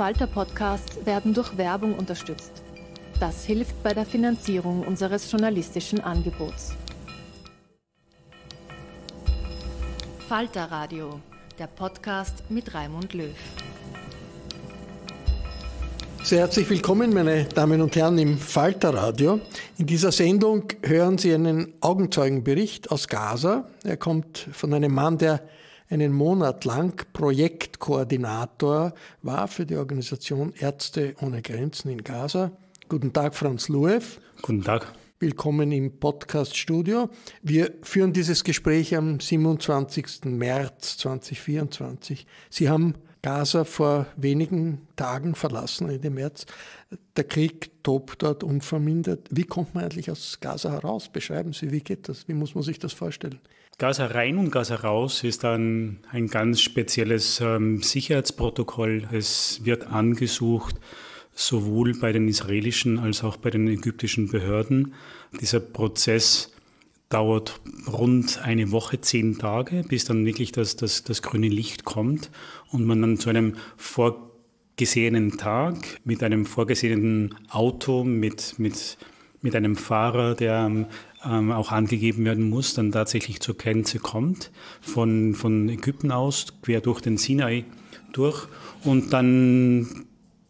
Falter Podcasts werden durch Werbung unterstützt. Das hilft bei der Finanzierung unseres journalistischen Angebots. Falter Radio, der Podcast mit Raimund Löw. Sehr herzlich willkommen, meine Damen und Herren, im Falter Radio. In dieser Sendung hören Sie einen Augenzeugenbericht aus Gaza. Er kommt von einem Mann, der einen Monat lang Projektkoordinator war für die Organisation Ärzte ohne Grenzen in Gaza. Guten Tag, Franz Luev. Guten Tag. Willkommen im Podcast-Studio. Wir führen dieses Gespräch am 27. März 2024. Sie haben Gaza vor wenigen Tagen verlassen, Ende März. Der Krieg tobt dort unvermindert. Wie kommt man eigentlich aus Gaza heraus? Beschreiben Sie, wie geht das? Wie muss man sich das vorstellen? Gaza rein und Gaza raus ist dann ein ganz spezielles ähm, Sicherheitsprotokoll. Es wird angesucht, sowohl bei den israelischen als auch bei den ägyptischen Behörden. Dieser Prozess dauert rund eine Woche, zehn Tage, bis dann wirklich das, das, das grüne Licht kommt und man dann zu einem vorgesehenen Tag mit einem vorgesehenen Auto, mit, mit, mit einem Fahrer, der ähm, ähm auch angegeben werden muss, dann tatsächlich zur Grenze kommt, von, von Ägypten aus, quer durch den Sinai durch und dann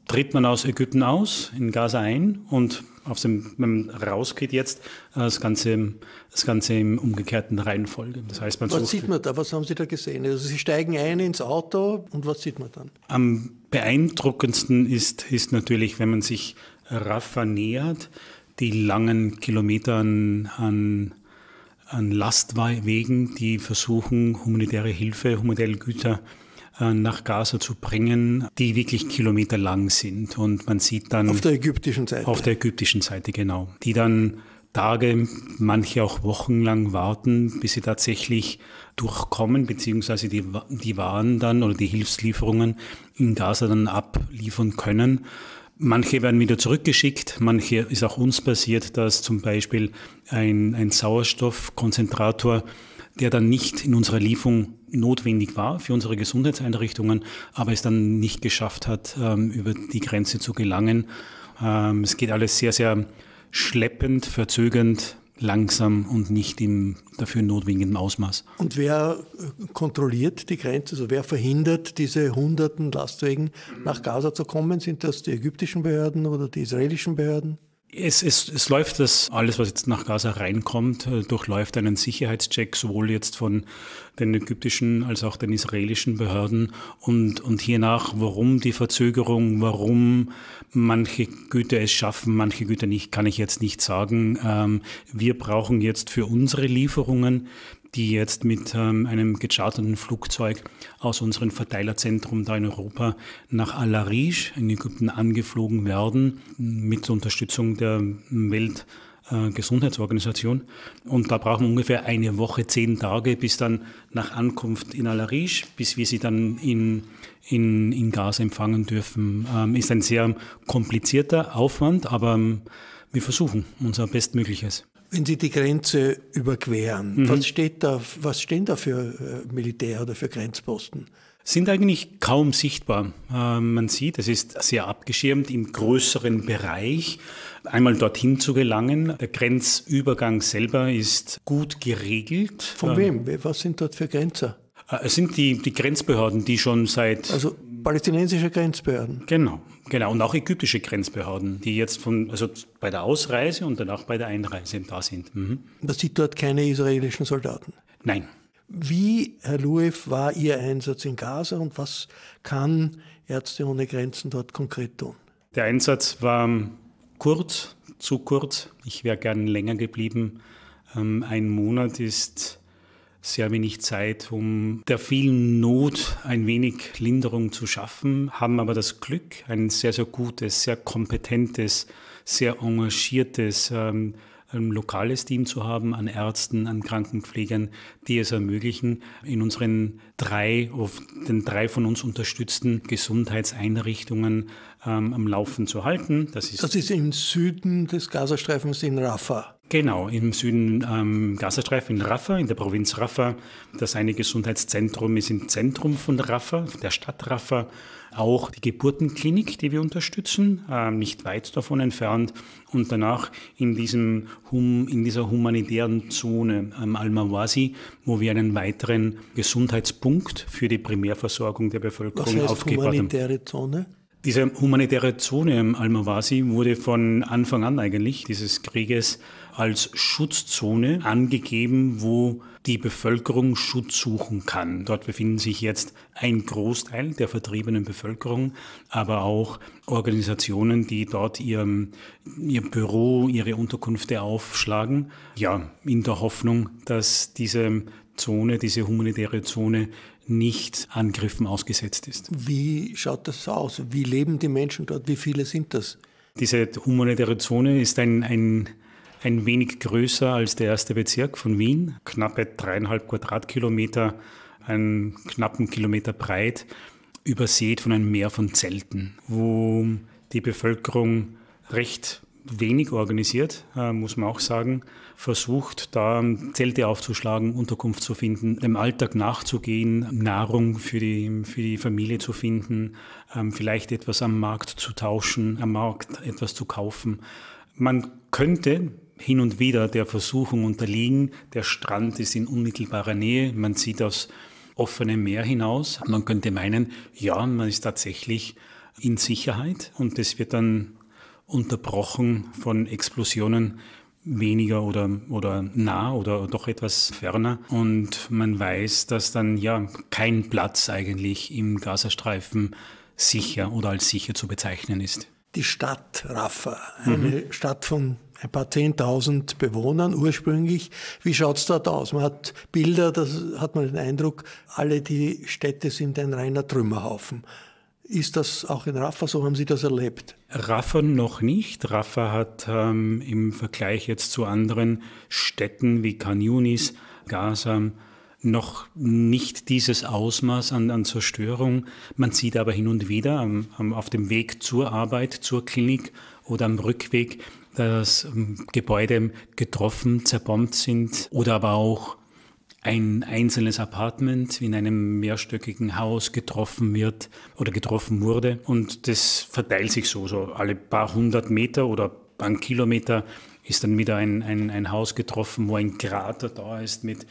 tritt man aus Ägypten aus, in Gaza ein und auf dem, wenn man rausgeht jetzt, äh, das Ganze, im, das Ganze im umgekehrten Reihenfolge. Das heißt, man was sieht man da? Was haben Sie da gesehen? Also Sie steigen ein ins Auto und was sieht man dann? Am beeindruckendsten ist, ist natürlich, wenn man sich Rafa nähert, die langen Kilometer an, an, an Lastwegen, die versuchen, humanitäre Hilfe, humanitäre Güter zu äh, nach Gaza zu bringen, die wirklich kilometerlang sind. Und man sieht dann. Auf der ägyptischen Seite. Auf der ägyptischen Seite, genau. Die dann Tage, manche auch wochenlang warten, bis sie tatsächlich durchkommen, beziehungsweise die, die Waren dann oder die Hilfslieferungen in Gaza dann abliefern können. Manche werden wieder zurückgeschickt, manche ist auch uns passiert, dass zum Beispiel ein, ein Sauerstoffkonzentrator der dann nicht in unserer Lieferung notwendig war für unsere Gesundheitseinrichtungen, aber es dann nicht geschafft hat, ähm, über die Grenze zu gelangen. Ähm, es geht alles sehr, sehr schleppend, verzögernd, langsam und nicht im dafür notwendigen Ausmaß. Und wer äh, kontrolliert die Grenze, also wer verhindert, diese hunderten Lastwagen nach Gaza zu kommen? Sind das die ägyptischen Behörden oder die israelischen Behörden? Es, es, es, läuft das, alles, was jetzt nach Gaza reinkommt, äh, durchläuft einen Sicherheitscheck, sowohl jetzt von den ägyptischen als auch den israelischen Behörden. Und, und hiernach, warum die Verzögerung, warum manche Güter es schaffen, manche Güter nicht, kann ich jetzt nicht sagen. Ähm, wir brauchen jetzt für unsere Lieferungen die jetzt mit ähm, einem gecharterten Flugzeug aus unserem Verteilerzentrum da in Europa nach Al-Arish in Ägypten angeflogen werden, mit Unterstützung der Weltgesundheitsorganisation. Äh, Und da brauchen wir ungefähr eine Woche, zehn Tage, bis dann nach Ankunft in Al-Arish, bis wir sie dann in, in, in Gas empfangen dürfen. Ähm, ist ein sehr komplizierter Aufwand, aber ähm, wir versuchen unser Bestmögliches. Wenn Sie die Grenze überqueren, mhm. was, steht da, was stehen da für äh, Militär oder für Grenzposten? Sind eigentlich kaum sichtbar. Ähm, man sieht, es ist sehr abgeschirmt im größeren Bereich. Einmal dorthin zu gelangen, der Grenzübergang selber ist gut geregelt. Von ähm, wem? Was sind dort für Grenzer? Äh, es sind die, die Grenzbehörden, die schon seit. Also Palästinensische Grenzbehörden. Genau, genau. Und auch ägyptische Grenzbehörden, die jetzt von, also bei der Ausreise und dann auch bei der Einreise da sind. Mhm. Man sieht dort keine israelischen Soldaten. Nein. Wie, Herr Louis, war Ihr Einsatz in Gaza und was kann Ärzte ohne Grenzen dort konkret tun? Der Einsatz war ähm, kurz, zu kurz. Ich wäre gern länger geblieben. Ähm, ein Monat ist sehr wenig Zeit, um der vielen Not ein wenig Linderung zu schaffen, haben aber das Glück, ein sehr, sehr gutes, sehr kompetentes, sehr engagiertes, ähm, lokales Team zu haben an Ärzten, an Krankenpflegern, die es ermöglichen, in unseren drei, auf den drei von uns unterstützten Gesundheitseinrichtungen ähm, am Laufen zu halten. Das ist, das ist im Süden des Gazastreifens in Rafah. Genau, im Süden ähm, Gazastreifen in Rafah, in der Provinz Rafah. Das eine Gesundheitszentrum ist im Zentrum von Rafah, der Stadt Rafah. Auch die Geburtenklinik, die wir unterstützen, ähm, nicht weit davon entfernt. Und danach in, diesem hum, in dieser humanitären Zone ähm, Al-Mawasi, wo wir einen weiteren Gesundheitspunkt für die Primärversorgung der Bevölkerung Was heißt aufgebaut humanitäre haben. Zone? Diese humanitäre Zone im Almawasi wurde von Anfang an eigentlich dieses Krieges als Schutzzone angegeben, wo die Bevölkerung Schutz suchen kann. Dort befinden sich jetzt ein Großteil der vertriebenen Bevölkerung, aber auch Organisationen, die dort ihr, ihr Büro, ihre Unterkünfte aufschlagen. Ja, in der Hoffnung, dass diese Zone, diese humanitäre Zone, nicht Angriffen ausgesetzt ist. Wie schaut das aus? Wie leben die Menschen dort? Wie viele sind das? Diese humanitäre Zone ist ein, ein, ein wenig größer als der erste Bezirk von Wien, knappe dreieinhalb Quadratkilometer, einen knappen Kilometer breit, übersät von einem Meer von Zelten, wo die Bevölkerung recht wenig organisiert, äh, muss man auch sagen, versucht, da ähm, Zelte aufzuschlagen, Unterkunft zu finden, dem Alltag nachzugehen, Nahrung für die, für die Familie zu finden, ähm, vielleicht etwas am Markt zu tauschen, am Markt etwas zu kaufen. Man könnte hin und wieder der Versuchung unterliegen, der Strand ist in unmittelbarer Nähe, man sieht aufs offene Meer hinaus. Man könnte meinen, ja, man ist tatsächlich in Sicherheit und das wird dann unterbrochen von Explosionen weniger oder, oder nah oder doch etwas ferner. Und man weiß, dass dann ja kein Platz eigentlich im Gazastreifen sicher oder als sicher zu bezeichnen ist. Die Stadt Rafah, eine mhm. Stadt von ein paar zehntausend Bewohnern ursprünglich. Wie schaut es dort aus? Man hat Bilder, da hat man den Eindruck, alle die Städte sind ein reiner Trümmerhaufen. Ist das auch in Rafa so? Haben Sie das erlebt? Rafa noch nicht. Rafa hat ähm, im Vergleich jetzt zu anderen Städten wie Kanyunis, Gaza, noch nicht dieses Ausmaß an, an Zerstörung. Man sieht aber hin und wieder am, am, auf dem Weg zur Arbeit, zur Klinik oder am Rückweg, dass ähm, Gebäude getroffen, zerbombt sind oder aber auch ein einzelnes Apartment in einem mehrstöckigen Haus getroffen wird oder getroffen wurde. Und das verteilt sich so, so alle paar hundert Meter oder paar Kilometer ist dann wieder ein, ein, ein Haus getroffen, wo ein Krater da ist mit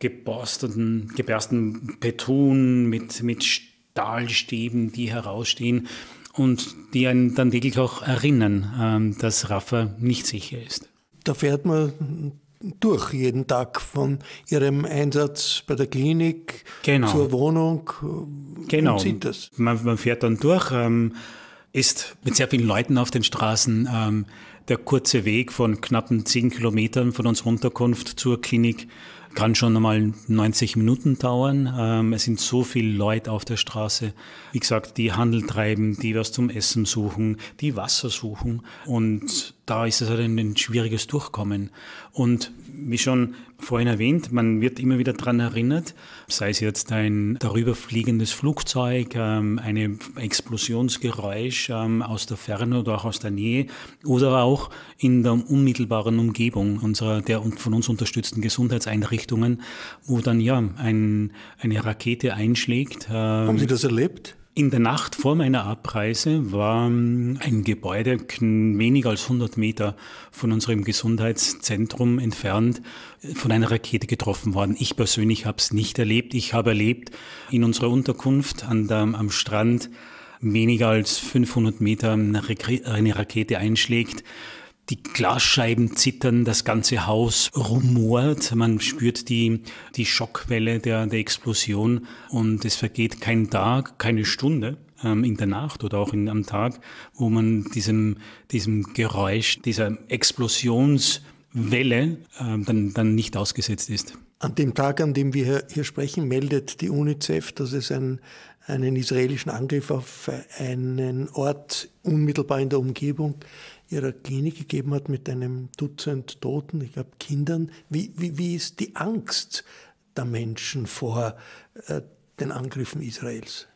geborstenen, gebersten Beton, mit, mit Stahlstäben, die herausstehen und die einen dann wirklich auch erinnern, ähm, dass Rafa nicht sicher ist. Da fährt man durch jeden Tag von ihrem Einsatz bei der Klinik genau. zur Wohnung. Genau. Und sieht das. Man, man fährt dann durch, ähm, ist mit sehr vielen Leuten auf den Straßen. Ähm, der kurze Weg von knappen zehn Kilometern von unserer Unterkunft zur Klinik kann schon mal 90 Minuten dauern. Ähm, es sind so viele Leute auf der Straße, wie gesagt, die Handel treiben, die was zum Essen suchen, die Wasser suchen. Und da ist es halt ein, ein schwieriges Durchkommen. Und wie schon vorhin erwähnt, man wird immer wieder daran erinnert, sei es jetzt ein darüberfliegendes Flugzeug, ähm, ein Explosionsgeräusch ähm, aus der Ferne oder auch aus der Nähe oder auch in der unmittelbaren Umgebung unserer, der von uns unterstützten Gesundheitseinrichtungen, wo dann ja ein, eine Rakete einschlägt. Ähm, Haben Sie ähm, das erlebt? In der Nacht vor meiner Abreise war hm, ein Gebäude weniger als 100 Meter von unserem Gesundheitszentrum entfernt äh, von einer Rakete getroffen worden. Ich persönlich habe es nicht erlebt. Ich habe erlebt in unserer Unterkunft an der, am Strand weniger als 500 Meter hm, eine Rakete einschlägt. Die Glasscheiben zittern, das ganze Haus rumort, man spürt die, die Schockwelle der, der Explosion und es vergeht kein Tag, keine Stunde ähm, in der Nacht oder auch in, am Tag, wo man diesem, diesem Geräusch, dieser Explosionswelle äh, dann, dann nicht ausgesetzt ist. An dem Tag, an dem wir hier sprechen, meldet die UNICEF, dass es ein, einen israelischen Angriff auf einen Ort unmittelbar in der Umgebung ihrer Klinik gegeben hat mit einem Dutzend Toten, ich glaube Kindern. Wie, wie, wie ist die Angst der Menschen vor äh, den Angriffen Israels?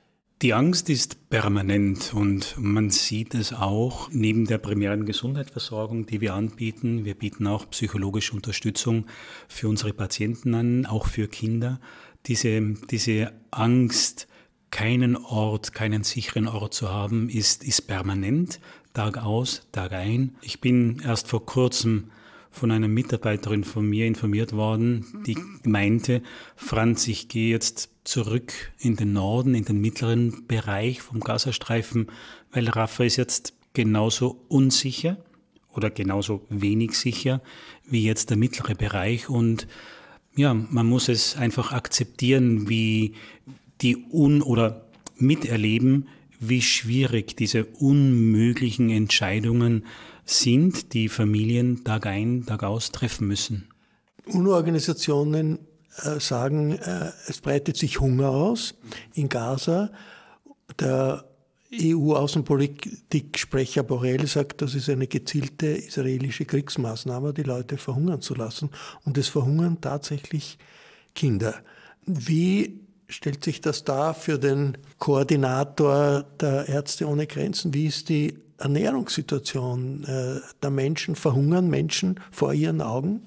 Die Angst ist permanent und man sieht es auch neben der primären Gesundheitsversorgung, die wir anbieten. Wir bieten auch psychologische Unterstützung für unsere Patienten an, auch für Kinder. Diese, diese Angst, keinen Ort, keinen sicheren Ort zu haben, ist, ist permanent. Tag aus, Tag ein. Ich bin erst vor kurzem von einer Mitarbeiterin von mir informiert worden, die meinte, Franz, ich gehe jetzt zurück in den Norden, in den mittleren Bereich vom Gazastreifen, weil Rafa ist jetzt genauso unsicher oder genauso wenig sicher wie jetzt der mittlere Bereich. Und ja, man muss es einfach akzeptieren, wie die un- oder miterleben, wie schwierig diese unmöglichen Entscheidungen sind, die Familien Tag ein, Tag aus treffen müssen. UNO-Organisationen äh, sagen, äh, es breitet sich Hunger aus in Gaza. Der EU-Außenpolitik-Sprecher Borrell sagt, das ist eine gezielte israelische Kriegsmaßnahme, die Leute verhungern zu lassen. Und es verhungern tatsächlich Kinder. Wie stellt sich das dar für den Koordinator der Ärzte ohne Grenzen? Wie ist die Ernährungssituation äh, der Menschen? Verhungern Menschen vor ihren Augen?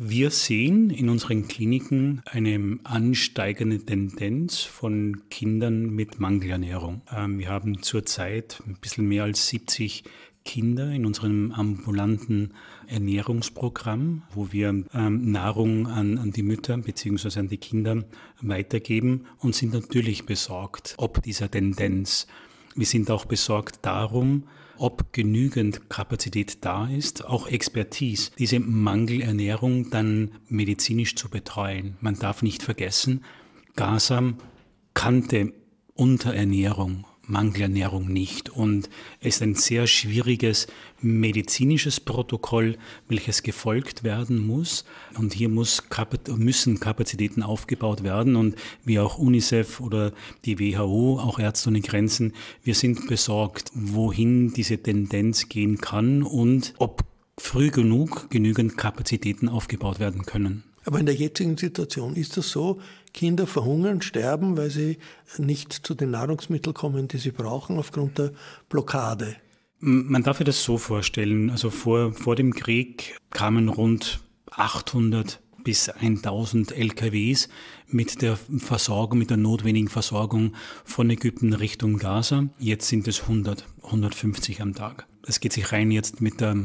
Wir sehen in unseren Kliniken eine ansteigende Tendenz von Kindern mit Mangelernährung. Ähm, wir haben zurzeit ein bisschen mehr als 70 Kinder in unserem ambulanten Ernährungsprogramm, wo wir ähm, Nahrung an, an die Mütter bzw. an die Kinder weitergeben und sind natürlich besorgt ob dieser Tendenz. Wir sind auch besorgt darum, ob genügend Kapazität da ist, auch Expertise, diese Mangelernährung dann medizinisch zu betreuen. Man darf nicht vergessen, Gasam kannte Unterernährung Mangelernährung nicht. Und es ist ein sehr schwieriges medizinisches Protokoll, welches gefolgt werden muss. Und hier muss, müssen Kapazitäten aufgebaut werden. Und wie auch UNICEF oder die WHO, auch Ärzte ohne Grenzen, wir sind besorgt, wohin diese Tendenz gehen kann und ob früh genug genügend Kapazitäten aufgebaut werden können. Aber in der jetzigen Situation ist das so, Kinder verhungern, sterben, weil sie nicht zu den Nahrungsmitteln kommen, die sie brauchen, aufgrund der Blockade. Man darf sich das so vorstellen. Also vor, vor dem Krieg kamen rund 800 bis 1000 LKWs mit der Versorgung, mit der notwendigen Versorgung von Ägypten Richtung Gaza. Jetzt sind es 100, 150 am Tag. Das geht sich rein jetzt mit der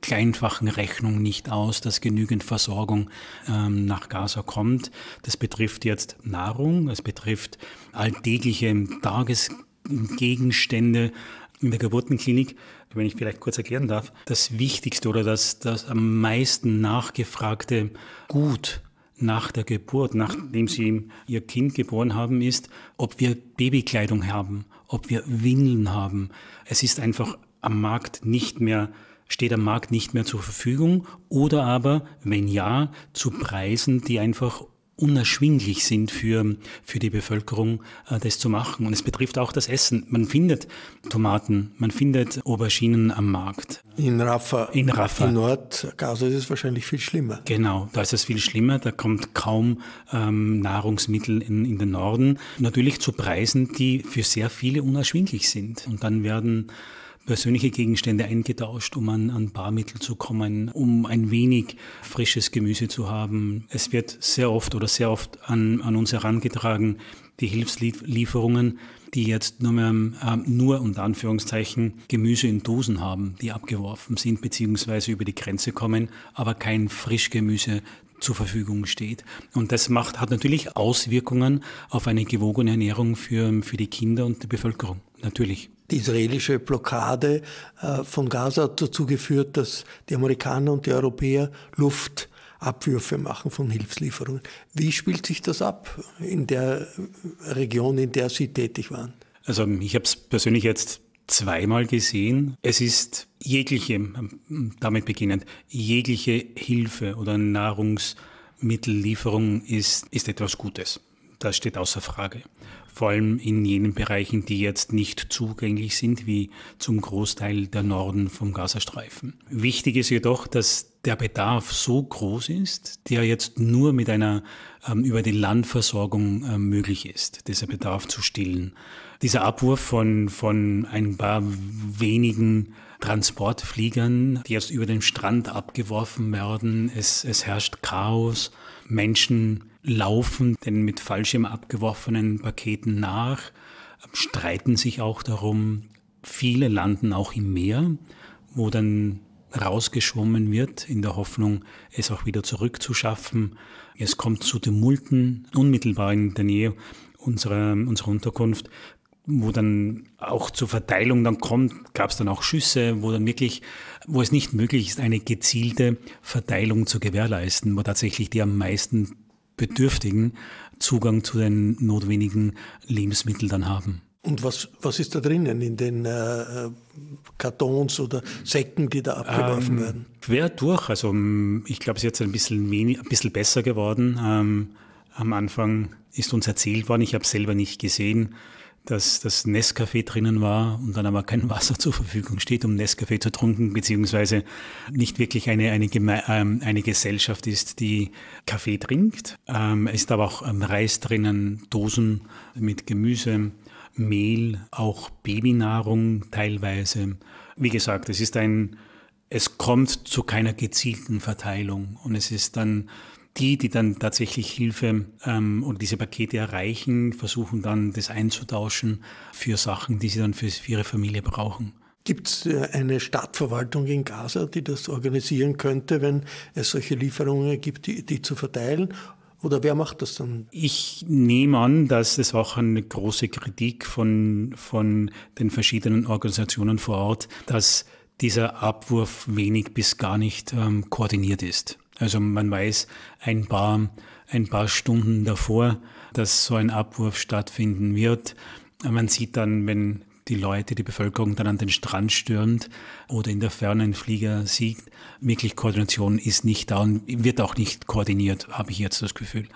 kleinfachen Rechnung nicht aus, dass genügend Versorgung ähm, nach Gaza kommt. Das betrifft jetzt Nahrung, es betrifft alltägliche Tagesgegenstände in der Geburtenklinik. Wenn ich vielleicht kurz erklären darf, das wichtigste oder das, das am meisten nachgefragte Gut nach der Geburt, nachdem sie ihr Kind geboren haben, ist, ob wir Babykleidung haben, ob wir Windeln haben. Es ist einfach am Markt nicht mehr steht am Markt nicht mehr zur Verfügung oder aber, wenn ja, zu Preisen, die einfach unerschwinglich sind für, für die Bevölkerung, äh, das zu machen. Und es betrifft auch das Essen. Man findet Tomaten, man findet Auberginen am Markt. In Raffa. In Raffa. In Nordgaza ist es wahrscheinlich viel schlimmer. Genau, da ist es viel schlimmer. Da kommt kaum ähm, Nahrungsmittel in, in den Norden. Natürlich zu Preisen, die für sehr viele unerschwinglich sind. Und dann werden persönliche Gegenstände eingetauscht, um an, an Barmittel zu kommen, um ein wenig frisches Gemüse zu haben. Es wird sehr oft oder sehr oft an, an uns herangetragen, die Hilfslieferungen, die jetzt nur, mehr, äh, nur unter Anführungszeichen Gemüse in Dosen haben, die abgeworfen sind beziehungsweise über die Grenze kommen, aber kein Frischgemüse zur Verfügung steht. Und das macht, hat natürlich Auswirkungen auf eine gewogene Ernährung für, für die Kinder und die Bevölkerung. Natürlich die israelische Blockade äh, von Gaza hat dazu geführt, dass die Amerikaner und die Europäer Luftabwürfe machen von Hilfslieferungen. Wie spielt sich das ab in der Region, in der Sie tätig waren? Also ich habe es persönlich jetzt zweimal gesehen. Es ist jegliche, damit beginnend, jegliche Hilfe oder Nahrungsmittellieferung ist, ist etwas Gutes. Das steht außer Frage vor allem in jenen Bereichen, die jetzt nicht zugänglich sind, wie zum Großteil der Norden vom Gazastreifen. Wichtig ist jedoch, dass der Bedarf so groß ist, der jetzt nur mit einer ähm, über die Landversorgung äh, möglich ist, dieser Bedarf zu stillen. Dieser Abwurf von, von ein paar wenigen Transportfliegern, die jetzt über den Strand abgeworfen werden, es, es herrscht Chaos, Menschen laufen den mit Fallschirm abgeworfenen Paketen nach, streiten sich auch darum. Viele landen auch im Meer, wo dann rausgeschwommen wird, in der Hoffnung, es auch wieder zurückzuschaffen. Es kommt zu Tumulten unmittelbar in der Nähe unserer, unserer Unterkunft, wo dann auch zur Verteilung dann kommt, gab es dann auch Schüsse, wo dann wirklich, wo es nicht möglich ist, eine gezielte Verteilung zu gewährleisten, wo tatsächlich die am meisten Bedürftigen Zugang zu den notwendigen Lebensmitteln dann haben. Und was, was ist da drinnen in den äh, äh Kartons oder Säcken, die da abgeworfen ähm, werden? Quer durch. Also ähm, ich glaube, es ist jetzt ein bisschen, ein bisschen besser geworden. Ähm, am Anfang ist uns erzählt worden, ich habe es selber nicht gesehen, dass das Nescafé drinnen war und dann aber kein Wasser zur Verfügung steht, um Nescafé zu trinken, beziehungsweise nicht wirklich eine, eine, Geme ähm, eine Gesellschaft ist, die Kaffee trinkt. Ähm, ist aber auch ähm, Reis drinnen, Dosen mit Gemüse, Mehl, auch Babynahrung teilweise. Wie gesagt, es ist ein, es kommt zu keiner gezielten Verteilung und es ist dann die, die dann tatsächlich Hilfe ähm, und diese Pakete erreichen, versuchen dann das einzutauschen für Sachen, die sie dann für, für ihre Familie brauchen. Gibt es äh, eine Stadtverwaltung in Gaza, die das organisieren könnte, wenn es solche Lieferungen gibt, die, die zu verteilen? Oder wer macht das dann? Ich nehme an, dass es auch eine große Kritik von, von den verschiedenen Organisationen vor Ort, dass dieser Abwurf wenig bis gar nicht ähm, koordiniert ist. Also man weiß ein paar, ein paar Stunden davor, dass so ein Abwurf stattfinden wird. Man sieht dann, wenn die Leute, die Bevölkerung dann an den Strand stürmt oder in der Ferne einen Flieger siegt. Wirklich Koordination ist nicht da und wird auch nicht koordiniert, habe ich jetzt das Gefühl.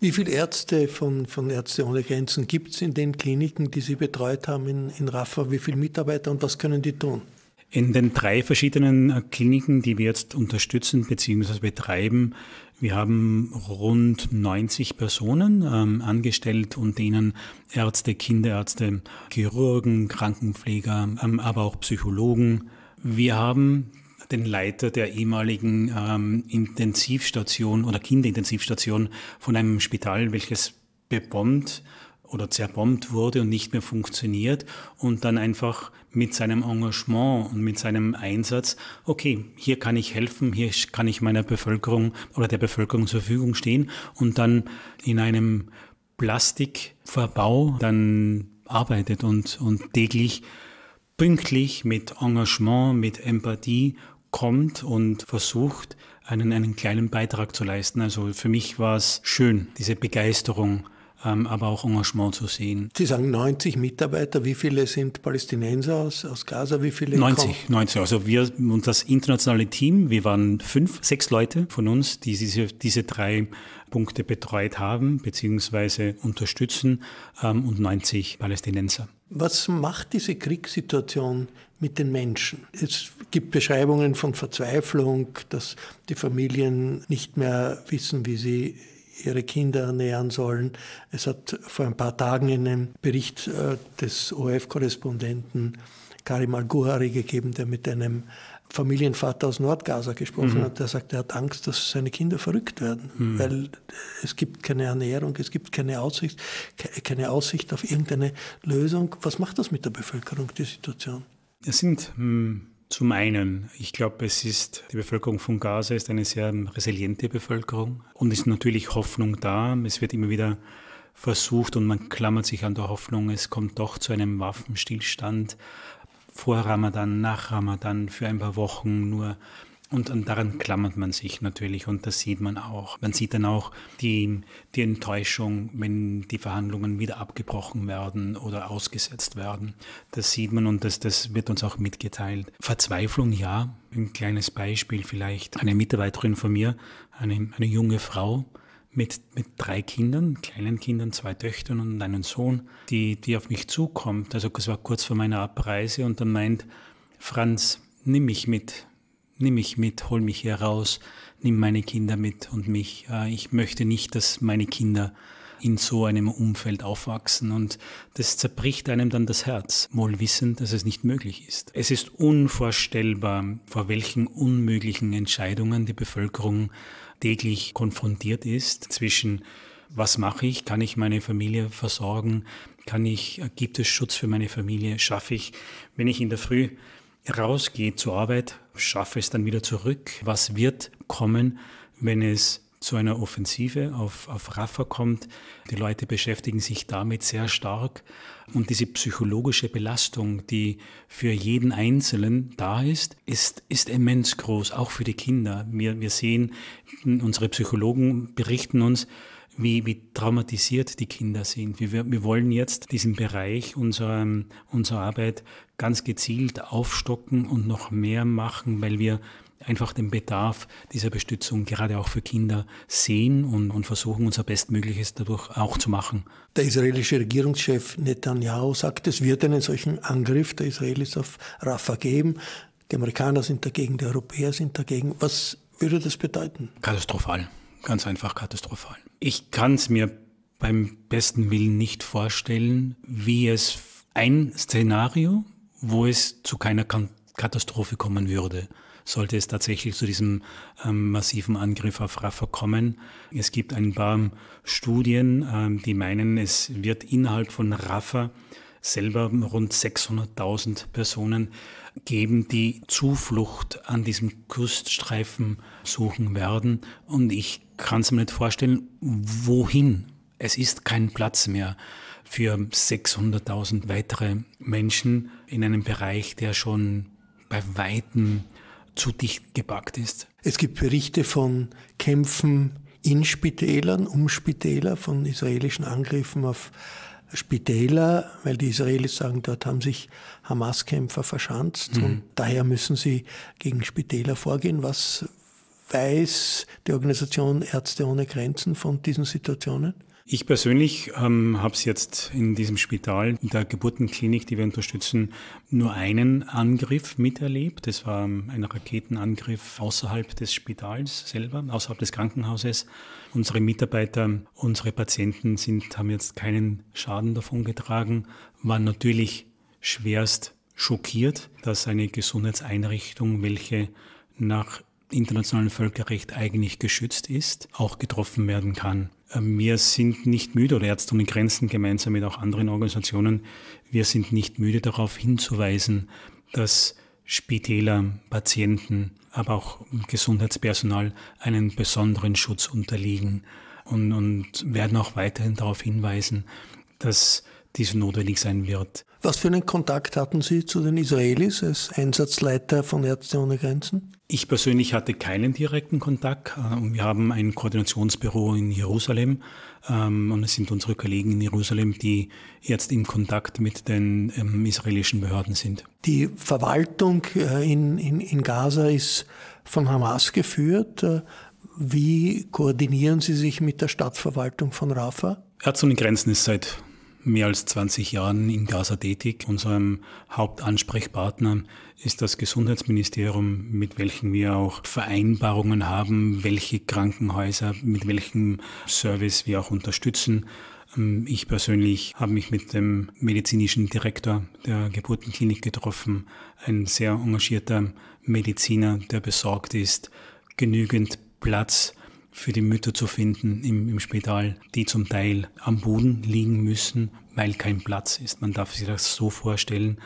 Wie viele Ärzte von, von Ärzte ohne Grenzen gibt es in den Kliniken, die Sie betreut haben in, in Raffa? Wie viele Mitarbeiter und was können die tun? In den drei verschiedenen äh, Kliniken, die wir jetzt unterstützen bzw. betreiben, wir haben rund 90 Personen ähm, angestellt und denen Ärzte, Kinderärzte, Chirurgen, Krankenpfleger, ähm, aber auch Psychologen. Wir haben den Leiter der ehemaligen ähm, Intensivstation oder Kinderintensivstation von einem Spital, welches bebombt oder zerbombt wurde und nicht mehr funktioniert und dann einfach mit seinem Engagement und mit seinem Einsatz, okay, hier kann ich helfen, hier kann ich meiner Bevölkerung oder der Bevölkerung zur Verfügung stehen und dann in einem Plastikverbau dann arbeitet und, und täglich pünktlich mit Engagement, mit Empathie kommt und versucht, einen, einen kleinen Beitrag zu leisten. Also für mich war es schön, diese Begeisterung ähm, aber auch Engagement zu sehen. Sie sagen 90 Mitarbeiter, wie viele sind Palästinenser aus, aus Gaza, wie viele? 90, 90. Also wir und das internationale Team, wir waren fünf, sechs Leute von uns, die diese, diese drei Punkte betreut haben bzw. unterstützen ähm, und 90 Palästinenser. Was macht diese Kriegssituation mit den Menschen? Es gibt Beschreibungen von Verzweiflung, dass die Familien nicht mehr wissen, wie sie ihre Kinder ernähren sollen. Es hat vor ein paar Tagen einen Bericht äh, des ORF-Korrespondenten Karim Al-Guhari gegeben, der mit einem Familienvater aus Nordgaza gesprochen mhm. hat, der sagt, er hat Angst, dass seine Kinder verrückt werden, mhm. weil es gibt keine Ernährung, es gibt keine Aussicht, keine Aussicht auf irgendeine Lösung. Was macht das mit der Bevölkerung, die Situation? Es sind hm, zum einen, ich glaube, es ist, die Bevölkerung von Gaza ist eine sehr resiliente Bevölkerung und ist natürlich Hoffnung da. Es wird immer wieder versucht und man klammert sich an der Hoffnung, es kommt doch zu einem Waffenstillstand vor Ramadan, nach Ramadan, für ein paar Wochen nur. Und, daran klammert man sich natürlich und das sieht man auch. Man sieht dann auch die, die Enttäuschung, wenn die Verhandlungen wieder abgebrochen werden oder ausgesetzt werden. Das sieht man und das, das wird uns auch mitgeteilt. Verzweiflung, ja. Ein kleines Beispiel vielleicht. Eine Mitarbeiterin von mir, eine, eine junge Frau, mit, mit drei Kindern, kleinen Kindern, zwei Töchtern und einem Sohn, die, die auf mich zukommt. Also das war kurz vor meiner Abreise und dann meint, Franz, nimm mich mit nimm mich mit, hol mich hier raus, nimm meine Kinder mit und mich. Äh, ich möchte nicht, dass meine Kinder in so einem Umfeld aufwachsen und das zerbricht einem dann das Herz, wohl wissend, dass es nicht möglich ist. Es ist unvorstellbar, vor welchen unmöglichen Entscheidungen die Bevölkerung täglich konfrontiert ist zwischen was mache ich? Kann ich meine Familie versorgen? Kann ich, äh, gibt es Schutz für meine Familie? Schaffe ich, wenn ich in der Früh rausgehe zur Arbeit, schaffe es dann wieder zurück? Was wird kommen, wenn es zu einer Offensive auf, auf Rafa kommt. Die Leute beschäftigen sich damit sehr stark. Und diese psychologische Belastung, die für jeden Einzelnen da ist, ist, ist immens groß, auch für die Kinder. Wir, wir sehen, unsere Psychologen berichten uns, wie, wie traumatisiert die Kinder sind. Wir, wir wollen jetzt diesen Bereich unserer, unserer Arbeit ganz gezielt aufstocken und noch mehr machen, weil wir einfach den Bedarf dieser Bestützung gerade auch für Kinder sehen und, und, versuchen, unser Bestmögliches dadurch auch zu machen. Der israelische Regierungschef Netanyahu sagt, es wird einen solchen Angriff der Israelis auf Rafah geben. Die Amerikaner sind dagegen, die Europäer sind dagegen. Was würde das bedeuten? Katastrophal ganz einfach katastrophal. Ich kann es mir beim besten Willen nicht vorstellen, wie es ein Szenario, wo es zu keiner Katastrophe kommen würde, sollte es tatsächlich zu diesem ähm, massiven Angriff auf Rafah kommen. Es gibt ein paar Studien, ähm, die meinen, es wird innerhalb von Rafah selber rund 600.000 Personen geben, die Zuflucht an diesem Küststreifen suchen werden. Und ich kann es mir nicht vorstellen, wohin. Es ist kein Platz mehr für 600.000 weitere Menschen in einem Bereich, der schon bei weitem zu dicht gepackt ist. Es gibt Berichte von Kämpfen in Spitälern, um Spitäler, von israelischen Angriffen auf Spitäler, weil die Israelis sagen, dort haben sich Hamas-Kämpfer verschanzt mhm. und daher müssen sie gegen Spitäler vorgehen. Was weiß die Organisation Ärzte ohne Grenzen von diesen Situationen? Ich persönlich ähm, habe es jetzt in diesem Spital, in der Geburtenklinik, die wir unterstützen, nur einen Angriff miterlebt. Das war ähm, ein Raketenangriff außerhalb des Spitals selber, außerhalb des Krankenhauses. Unsere Mitarbeiter, unsere Patienten sind, haben jetzt keinen Schaden davon getragen, waren natürlich schwerst schockiert, dass eine Gesundheitseinrichtung, welche nach internationalem Völkerrecht eigentlich geschützt ist, auch getroffen werden kann. Äh, wir sind nicht müde, oder Ärzte ohne Grenzen gemeinsam mit auch anderen Organisationen, wir sind nicht müde darauf hinzuweisen, dass Spitäler, Patienten, aber auch Gesundheitspersonal einen besonderen Schutz unterliegen und, und werden auch weiterhin darauf hinweisen, dass dies notwendig sein wird. Was für einen Kontakt hatten Sie zu den Israelis als Einsatzleiter von Ärzte ohne Grenzen? Ich persönlich hatte keinen direkten Kontakt. Äh, wir haben ein Koordinationsbüro in Jerusalem ähm, und es sind unsere Kollegen in Jerusalem, die jetzt im Kontakt mit den ähm, israelischen Behörden sind. Die Verwaltung äh, in, in, in Gaza ist von Hamas geführt. Äh, wie koordinieren Sie sich mit der Stadtverwaltung von Rafah? Ärzte ohne Grenzen ist seit mehr als 20 Jahren in Gaza tätig. Unserem Hauptansprechpartner ist das Gesundheitsministerium, mit welchem wir auch Vereinbarungen haben, welche Krankenhäuser mit welchem Service wir auch unterstützen. Ähm, ich persönlich habe mich mit dem medizinischen Direktor der Geburtenklinik getroffen, ein sehr engagierter Mediziner, der besorgt ist, genügend Platz für die Mütter zu finden im, im Spital, die zum Teil am Boden liegen müssen, weil kein Platz ist. Man darf sich das so vorstellen,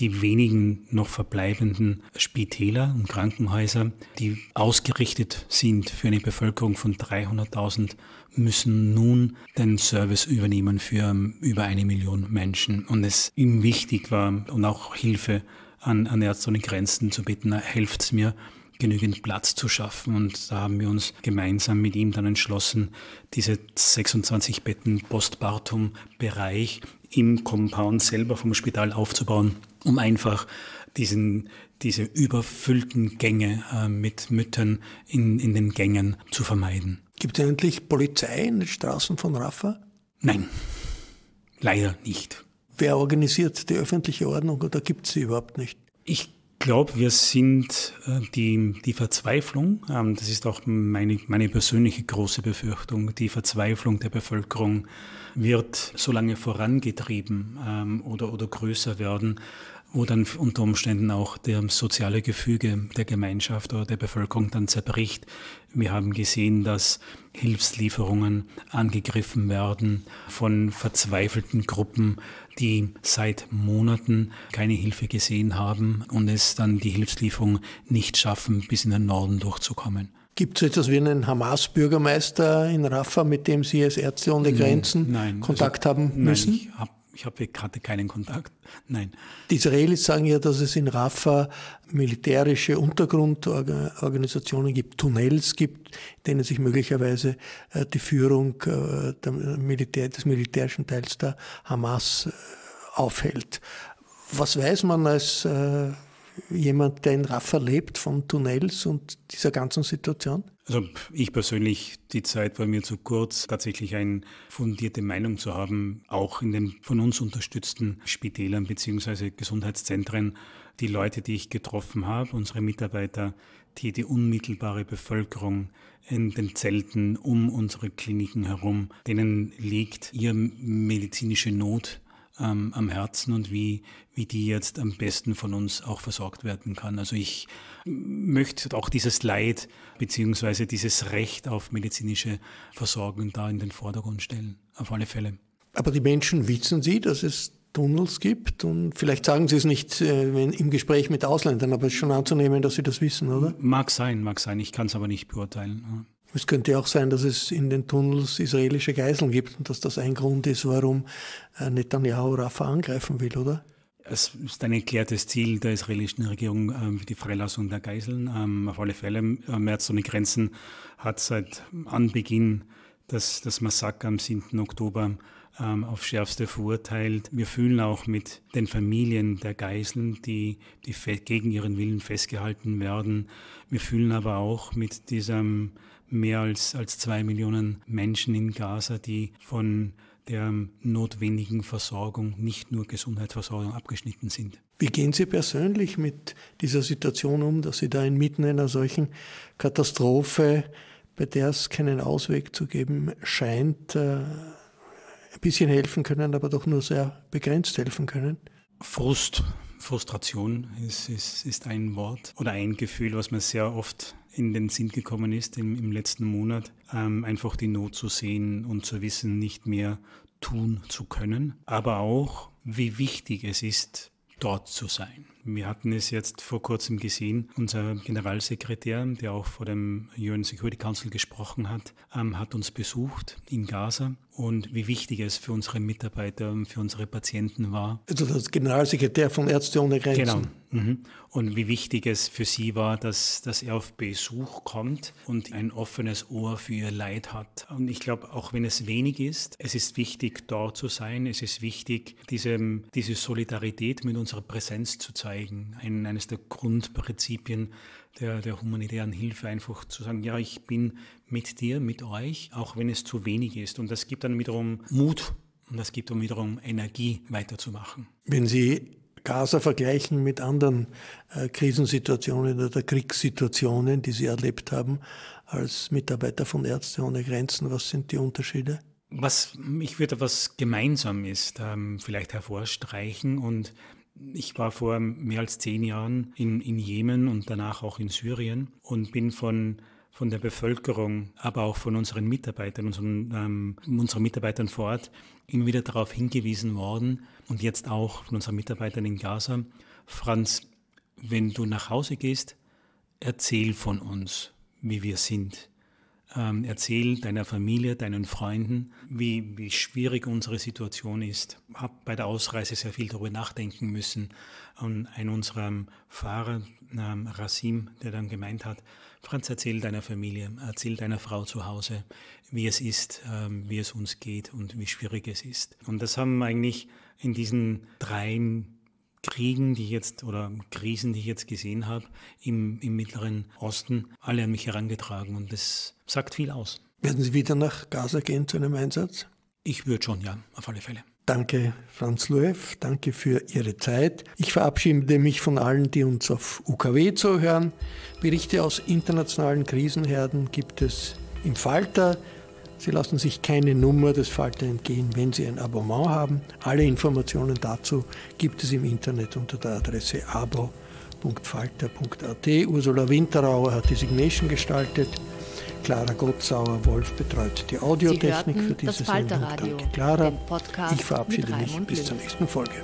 die wenigen noch verbleibenden Spitäler und Krankenhäuser, die ausgerichtet sind für eine Bevölkerung von 300.000, müssen nun den Service übernehmen für ähm, über eine Million Menschen. Und es ihm wichtig war und auch Hilfe an, an Ärzte ohne Grenzen zu bitten, helft mir, genügend Platz zu schaffen. Und da haben wir uns gemeinsam mit ihm dann entschlossen, diese 26 Betten Postpartum-Bereich im Compound selber vom Spital aufzubauen, um einfach diesen, diese überfüllten Gänge äh, mit Müttern in, in den Gängen zu vermeiden. Gibt es eigentlich Polizei in den Straßen von Rafah? Nein, leider nicht. Wer organisiert die öffentliche Ordnung oder gibt es sie überhaupt nicht? Ich glaube, wir sind äh, die, die Verzweiflung, ähm, das ist auch meine, meine persönliche große Befürchtung, die Verzweiflung der Bevölkerung wird so lange vorangetrieben ähm, oder, oder größer werden, wo dann unter Umständen auch der soziale Gefüge der Gemeinschaft oder der Bevölkerung dann zerbricht. Wir haben gesehen, dass Hilfslieferungen angegriffen werden von verzweifelten Gruppen, die seit Monaten keine Hilfe gesehen haben und es dann die Hilfslieferung nicht schaffen, bis in den Norden durchzukommen. Gibt es so etwas wie einen Hamas-Bürgermeister in Rafah, mit dem Sie als Ärzte ohne Grenzen nein, also nein. Kontakt also, haben müssen? Nein, ich habe gerade keinen Kontakt. Nein. Die Israelis sagen ja, dass es in Rafah militärische Untergrundorganisationen gibt, Tunnels gibt, in denen sich möglicherweise äh, die Führung äh, Militär, des militärischen Teils der Hamas äh, aufhält. Was weiß man als jemand, der in Raffa lebt, von Tunnels und dieser ganzen Situation? Also ich persönlich, die Zeit war mir zu kurz, tatsächlich eine fundierte Meinung zu haben, auch in den von uns unterstützten Spitälern bzw. Gesundheitszentren, die Leute, die ich getroffen habe, unsere Mitarbeiter, die die unmittelbare Bevölkerung in den Zelten um unsere Kliniken herum, denen liegt ihre medizinische Not ähm, am Herzen und wie, wie die jetzt am besten von uns auch versorgt werden kann. Also ich möchte auch dieses Leid beziehungsweise dieses Recht auf medizinische Versorgung da in den Vordergrund stellen, auf alle Fälle. Aber die Menschen wissen sie, dass es Tunnels gibt und vielleicht sagen sie es nicht äh, wenn, im Gespräch mit Ausländern, aber es ist schon anzunehmen, dass sie das wissen, oder? Mag sein, mag sein. Ich kann es aber nicht beurteilen. Es könnte auch sein, dass es in den Tunnels israelische Geiseln gibt und dass das ein Grund ist, warum äh, Netanyahu Rafa angreifen will, oder? Es ist ein erklärtes Ziel der israelischen Regierung ähm, die Freilassung der Geiseln. Ähm, auf alle Fälle, äh, März ohne Grenzen hat seit Anbeginn das, das Massaker am 7. Oktober ähm, aufs Schärfste verurteilt. Wir fühlen auch mit den Familien der Geiseln, die, die gegen ihren Willen festgehalten werden. Wir fühlen aber auch mit diesem mehr als, als zwei Millionen Menschen in Gaza, die von der notwendigen Versorgung, nicht nur Gesundheitsversorgung, abgeschnitten sind. Wie gehen Sie persönlich mit dieser Situation um, dass Sie da inmitten einer solchen Katastrophe, bei der es keinen Ausweg zu geben scheint, äh, ein bisschen helfen können, aber doch nur sehr begrenzt helfen können? Frust, Frustration ist, ist, ist ein Wort oder ein Gefühl, was mir sehr oft in den Sinn gekommen ist im, im letzten Monat, ähm, einfach die Not zu sehen und zu wissen, nicht mehr tun zu können, aber auch, wie wichtig es ist, dort zu sein. Wir hatten es jetzt vor kurzem gesehen. Unser Generalsekretär, der auch vor dem UN Security Council gesprochen hat, ähm, hat uns besucht in Gaza und wie wichtig es für unsere Mitarbeiter, und für unsere Patienten war. Also das Generalsekretär von Ärzte ohne Grenzen. Genau. Mhm. Und wie wichtig es für sie war, dass, dass er auf Besuch kommt und ein offenes Ohr für ihr Leid hat. Und ich glaube, auch wenn es wenig ist, es ist wichtig, dort zu sein. Es ist wichtig, diese, diese Solidarität mit unserer Präsenz zu zeigen schweigen. Ein, eines der Grundprinzipien der, der humanitären Hilfe, einfach zu sagen, ja, ich bin mit dir, mit euch, auch wenn es zu wenig ist. Und das gibt dann wiederum Mut und das gibt dann wiederum Energie, weiterzumachen. Wenn Sie Gaza vergleichen mit anderen äh, Krisensituationen oder Kriegssituationen, die Sie erlebt haben als Mitarbeiter von Ärzte ohne Grenzen, was sind die Unterschiede? Was ich würde, was gemeinsam ist, ähm, vielleicht hervorstreichen und ich war vor mehr als zehn Jahren in, in Jemen und danach auch in Syrien und bin von von der Bevölkerung, aber auch von unseren Mitarbeitern, unseren, ähm, unseren Mitarbeitern vor Ort, immer wieder darauf hingewiesen worden und jetzt auch von unseren Mitarbeitern in Gaza. Franz, wenn du nach Hause gehst, erzähl von uns, wie wir sind ähm, erzähl deiner Familie, deinen Freunden, wie, wie schwierig unsere Situation ist. Hab bei der Ausreise sehr viel darüber nachdenken müssen. Und ein unserer ähm, Fahrer, ähm, Rasim, der dann gemeint hat, Franz, erzähl deiner Familie, erzähl deiner Frau zu Hause, wie es ist, ähm, wie es uns geht und wie schwierig es ist. Und das haben eigentlich in diesen drei Kriegen, die ich jetzt oder Krisen, die ich jetzt gesehen habe im, im Mittleren Osten, alle an mich herangetragen und das sagt viel aus. Werden Sie wieder nach Gaza gehen zu einem Einsatz? Ich würde schon, ja, auf alle Fälle. Danke, Franz Loew, danke für Ihre Zeit. Ich verabschiede mich von allen, die uns auf UKW zuhören. Berichte aus internationalen Krisenherden gibt es im Falter. Sie lassen sich keine Nummer des Falter entgehen, wenn Sie ein Abonnement haben. Alle Informationen dazu gibt es im Internet unter der Adresse abo.falter.at. Ursula Winterauer hat die Signation gestaltet. Clara Gottsauer Wolf betreut die Audiotechnik für dieses das Sendung. Danke, Clara. Ich verabschiede mich bis zur nächsten Folge.